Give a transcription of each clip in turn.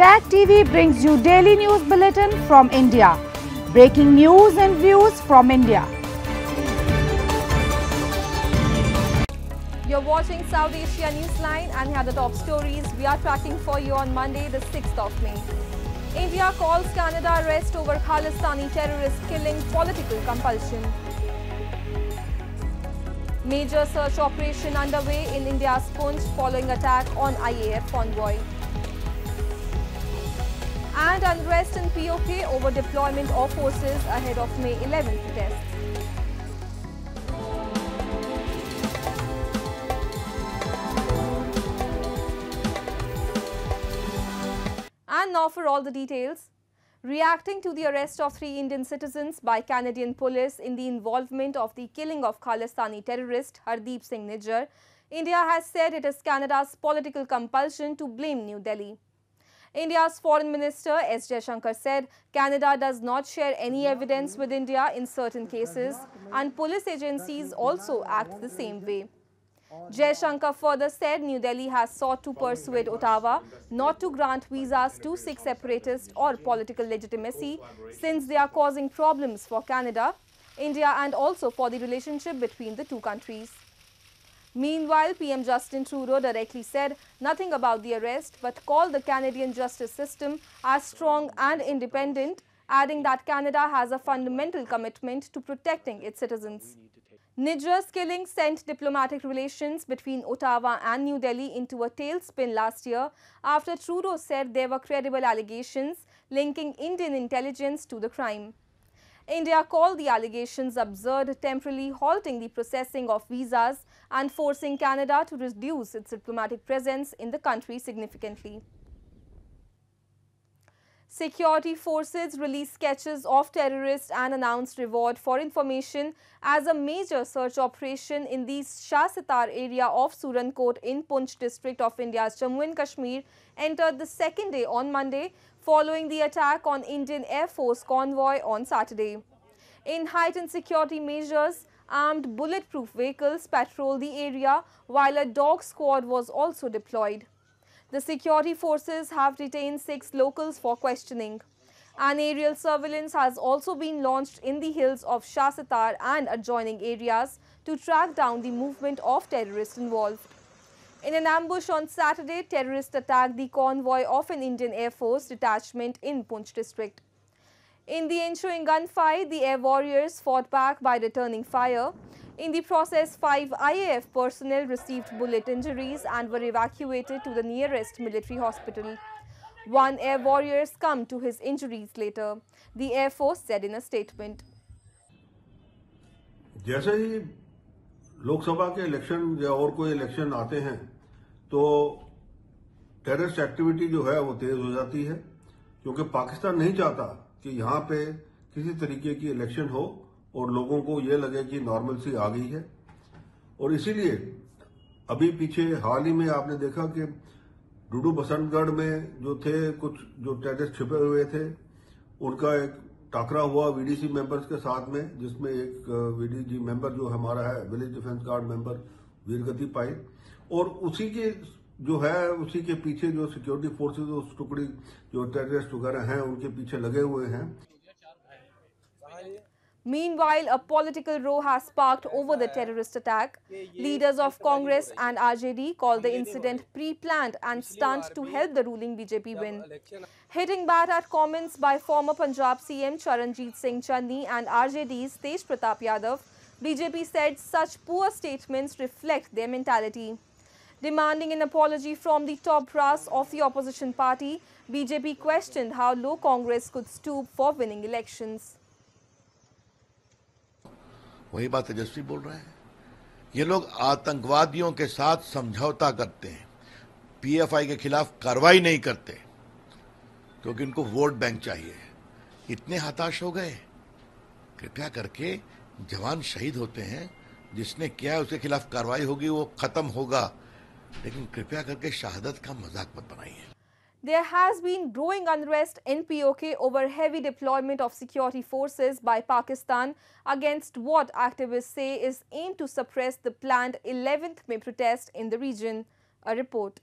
Tag TV brings you daily news bulletin from India. Breaking news and views from India. You're watching South Asia Newsline and here are the top stories we are tracking for you on Monday the 6th of May. India calls Canada arrest over Khalistani terrorist killing political compulsion. Major search operation underway in India's Punjab following attack on IAF convoy and unrest in POK over deployment of forces ahead of May 11th protests. And now for all the details. Reacting to the arrest of three Indian citizens by Canadian police in the involvement of the killing of Khalistani terrorist Hardeep Singh Nijjar, India has said it is Canada's political compulsion to blame New Delhi. India's Foreign Minister S. Jaishankar, said Canada does not share any evidence with India in certain cases and police agencies also act the same way. Jaishankar further said New Delhi has sought to persuade Ottawa not to grant visas to Sikh separatists or political legitimacy since they are causing problems for Canada, India and also for the relationship between the two countries. Meanwhile, PM Justin Trudeau directly said nothing about the arrest but called the Canadian justice system as strong and independent, adding that Canada has a fundamental commitment to protecting its citizens. Niger's killing sent diplomatic relations between Ottawa and New Delhi into a tailspin last year after Trudeau said there were credible allegations linking Indian intelligence to the crime. India called the allegations absurd, temporarily halting the processing of visas and forcing Canada to reduce its diplomatic presence in the country significantly. Security forces released sketches of terrorists and announced reward for information as a major search operation in the Shah Sitar area of Court in Punch district of India's Jammu and Kashmir entered the second day on Monday following the attack on Indian Air Force convoy on Saturday. In heightened security measures, armed bulletproof vehicles patrol the area while a dog squad was also deployed. The security forces have detained six locals for questioning. An aerial surveillance has also been launched in the hills of Shasitar and adjoining areas to track down the movement of terrorists involved. In an ambush on Saturday, terrorists attacked the convoy of an Indian Air Force detachment in Punch district. In the ensuing gunfight, the air warriors fought back by returning fire. In the process, five IAF personnel received bullet injuries and were evacuated to the nearest military hospital. One air warrior succumbed to his injuries later, the Air Force said in a statement. जैसे ही लोकसभा के election या और कोई election आते हैं तो terrorist activity जो है वो तेज हो जाती है क्योंकि पाकिस्तान नहीं चाहता कि यहाँ पे किसी तरीके की इलेक्शन हो और लोगों को ये लगे कि नॉर्मल सी आ गई है और इसीलिए अभी पीछे हाल ही में आपने देखा कि डूडू बसंतगढ़ में जो थे कुछ जो टेररिस्ट छिपे हुए थे उनका एक टाकरा हुआ वीडीसी मेंबर्स के साथ में जिसमें एक वीडीजी मेंबर जो हमारा है विलेज डिफेंस गार्ड मेंबर वीरगति पाई और उसी के जो है उसी के पीछे जो सिक्योरिटी फोर्सेज उस टुकड़ी जो टेररिस्ट वगैरह हैं उनके पीछे लगे हुए हैं Meanwhile, a political row has sparked over the terrorist attack. Leaders of Congress and RJD called the incident pre-planned and stunt to help the ruling BJP win. Hitting back at comments by former Punjab CM Charanjit Singh Channi and RJD's Tej Pratap Yadav, BJP said such poor statements reflect their mentality. demanding an apology from the top brass of the opposition party, BJP questioned how low Congress could stoop for winning elections. वही बात तेजस्वी बोल रहे हैं ये लोग आतंकवादियों के साथ समझौता करते हैं पीएफआई के खिलाफ कार्रवाई नहीं करते क्योंकि उनको वोट बैंक चाहिए इतने हताश हो गए कृपया करके जवान शहीद होते हैं जिसने किया है उसके खिलाफ कार्रवाई होगी वो खत्म होगा लेकिन कृपया करके शहादत का मजाक मत बनाइए There has been growing unrest in POK over heavy deployment of security forces by Pakistan against what activists say is aimed to suppress the planned 11th May protest in the region. A report.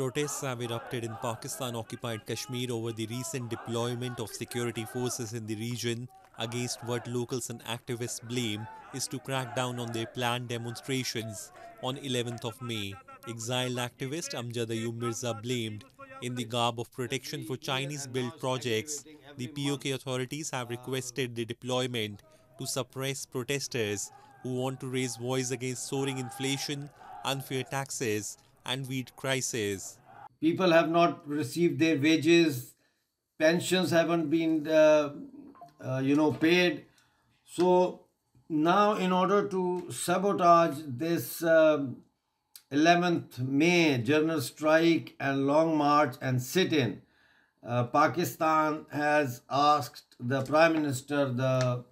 Protests have erupted in Pakistan-occupied Kashmir over the recent deployment of security forces in the region against what locals and activists blame is to crack down on their planned demonstrations on 11th of May. Exiled activist Amjad Ayub Mirza blamed in the garb of protection for Chinese-built projects, the POK authorities have requested the deployment to suppress protesters who want to raise voice against soaring inflation, unfair taxes and wheat crisis. People have not received their wages, pensions haven't been uh, uh, you know, paid. So now in order to sabotage this um, 11th May general strike and long march and sit-in, uh, Pakistan has asked the Prime Minister, the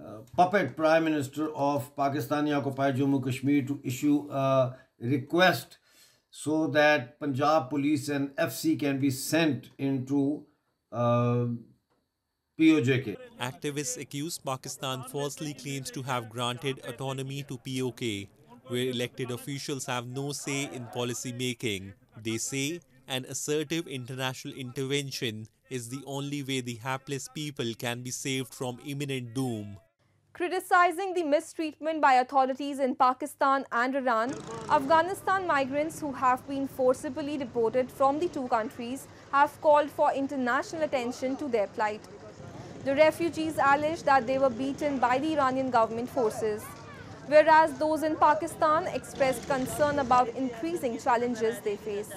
uh, puppet Prime Minister of Pakistani occupied Jammu Kashmir to issue a request so that Punjab police and FC can be sent into uh, POJK. Activists accuse Pakistan falsely claims to have granted autonomy to POK, where elected officials have no say in policy making. They say an assertive international intervention is the only way the hapless people can be saved from imminent doom. Criticizing the mistreatment by authorities in Pakistan and Iran, Afghanistan migrants who have been forcibly deported from the two countries have called for international attention to their plight. The refugees alleged that they were beaten by the Iranian government forces. Whereas those in Pakistan expressed concern about increasing challenges they face.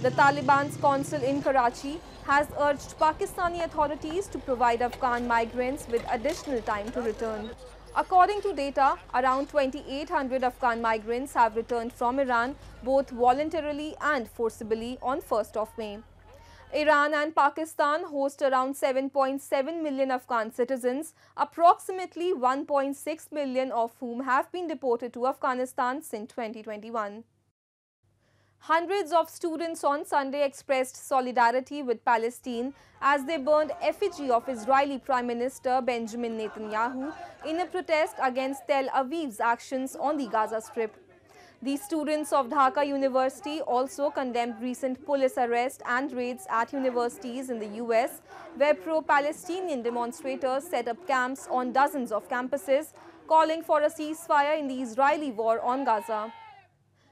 The Taliban's consul in Karachi has urged Pakistani authorities to provide Afghan migrants with additional time to return. According to data, around 2,800 Afghan migrants have returned from Iran both voluntarily and forcibly on 1st of May. Iran and Pakistan host around 7.7 million Afghan citizens, approximately 1.6 million of whom have been deported to Afghanistan since 2021. Hundreds of students on Sunday expressed solidarity with Palestine as they burned effigy of Israeli Prime Minister Benjamin Netanyahu in a protest against Tel Aviv's actions on the Gaza Strip. The students of Dhaka University also condemned recent police arrests and raids at universities in the US, where pro-Palestinian demonstrators set up camps on dozens of campuses, calling for a ceasefire in the Israeli war on Gaza.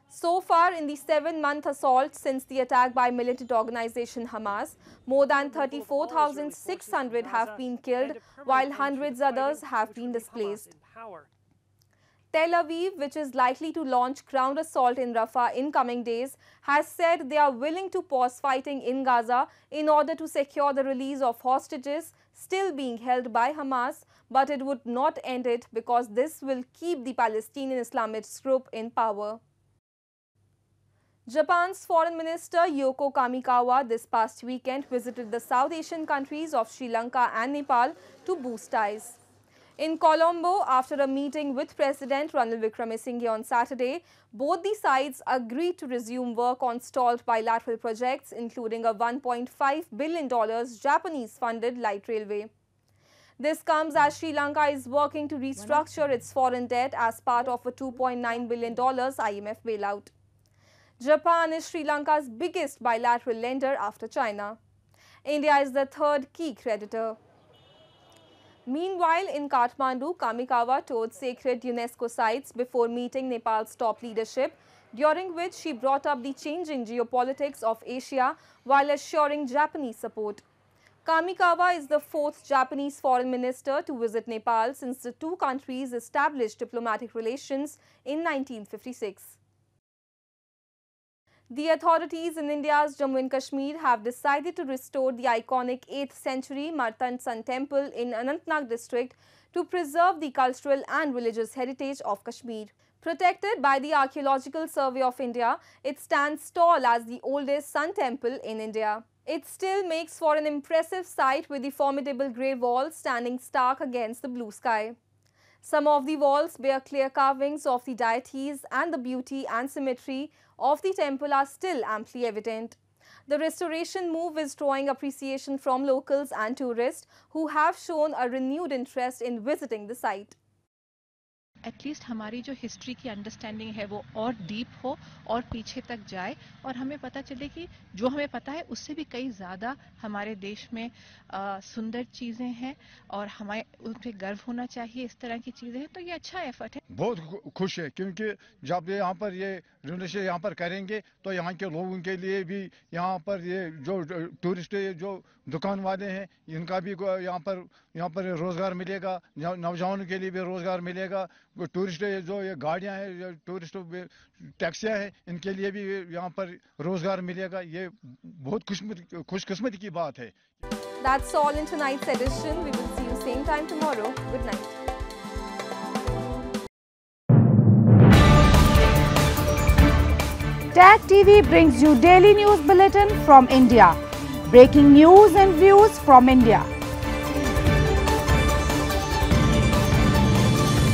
So far, in the seven-month assault since the attack by militant organization Hamas, more than 34,600 have been killed, while hundreds others have been displaced. Tel Aviv, which is likely to launch ground assault in Rafah in coming days, has said they are willing to pause fighting in Gaza in order to secure the release of hostages still being held by Hamas, but it would not end it because this will keep the Palestinian Islamist group in power. Japan's Foreign Minister Yoko Kamikawa this past weekend visited the South Asian countries of Sri Lanka and Nepal to boost ties. In Colombo, after a meeting with President Ranil Vikramasinghe on Saturday, both the sides agreed to resume work on stalled bilateral projects, including a $1.5 billion Japanese-funded light railway. This comes as Sri Lanka is working to restructure its foreign debt as part of a $2.9 billion IMF bailout. Japan is Sri Lanka's biggest bilateral lender after China. India is the third key creditor. Meanwhile, in Kathmandu, Kamikawa toured sacred UNESCO sites before meeting Nepal's top leadership, during which she brought up the changing geopolitics of Asia while assuring Japanese support. Kamikawa is the fourth Japanese foreign minister to visit Nepal since the two countries established diplomatic relations in 1956. The authorities in India's Jammu and Kashmir have decided to restore the iconic 8th century Martan Sun temple in Anantnag district to preserve the cultural and religious heritage of Kashmir. Protected by the Archaeological Survey of India, it stands tall as the oldest sun temple in India. It still makes for an impressive sight with the formidable grey wall standing stark against the blue sky. Some of the walls bear clear carvings of the deities and the beauty and symmetry of the temple are still amply evident. The restoration move is drawing appreciation from locals and tourists who have shown a renewed interest in visiting the site. At least हमारी जो history की understanding है वो और deep हो और पीछे तक जाए और हमें पता चले कि जो हमें पता है उससे भी कई ज़्यादा हमारे देश में सुंदर चीज़ें हैं और हमें उन पर गर्व होना चाहिए इस तरह की चीज़ें हैं तो ये अच्छा एफर्ट है बहुत खुश है क्योंकि जब यहाँ पर ये यूनिवर्सिटी यहाँ पर करेंगे तो यहाँ के लोगों के लिए भी यहाँ पर ये जो टूरिस्ट जो दुकान वाले हैं इनका भी यहाँ पर यहाँ पर रोज़गार मिलेगा नौजवानों के लिए भी रोज़गार मिलेगा वो टूरिस्ट जो ये गाड़ियाँ हैं टूरिस्ट टैक्सियाँ हैं इनके लिए भी यहाँ पर रोजगार मिलेगा ये बहुत खुशकिस्मत की बात है That's all in tonight's edition. We will see you same time tomorrow. Good night. Tag TV brings you daily news bulletin from India. Breaking news and views from India.